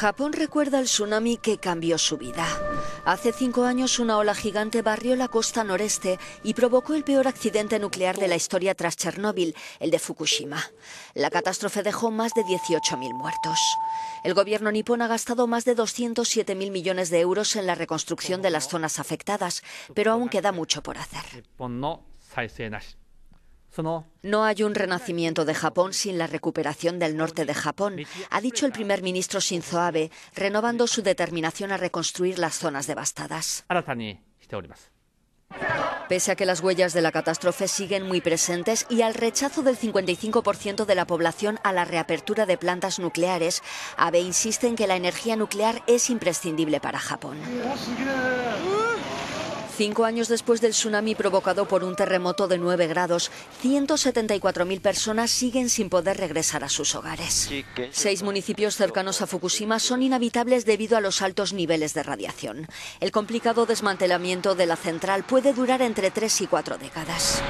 Japón recuerda el tsunami que cambió su vida. Hace cinco años una ola gigante barrió la costa noreste y provocó el peor accidente nuclear de la historia tras Chernóbil, el de Fukushima. La catástrofe dejó más de 18.000 muertos. El gobierno nipón ha gastado más de 207.000 millones de euros en la reconstrucción de las zonas afectadas, pero aún queda mucho por hacer. No hay un renacimiento de Japón sin la recuperación del norte de Japón, ha dicho el primer ministro Shinzo Abe, renovando su determinación a reconstruir las zonas devastadas. Pese a que las huellas de la catástrofe siguen muy presentes y al rechazo del 55% de la población a la reapertura de plantas nucleares, Abe insiste en que la energía nuclear es imprescindible para Japón. Cinco años después del tsunami provocado por un terremoto de 9 grados, 174.000 personas siguen sin poder regresar a sus hogares. Seis municipios cercanos a Fukushima son inhabitables debido a los altos niveles de radiación. El complicado desmantelamiento de la central puede durar entre tres y cuatro décadas.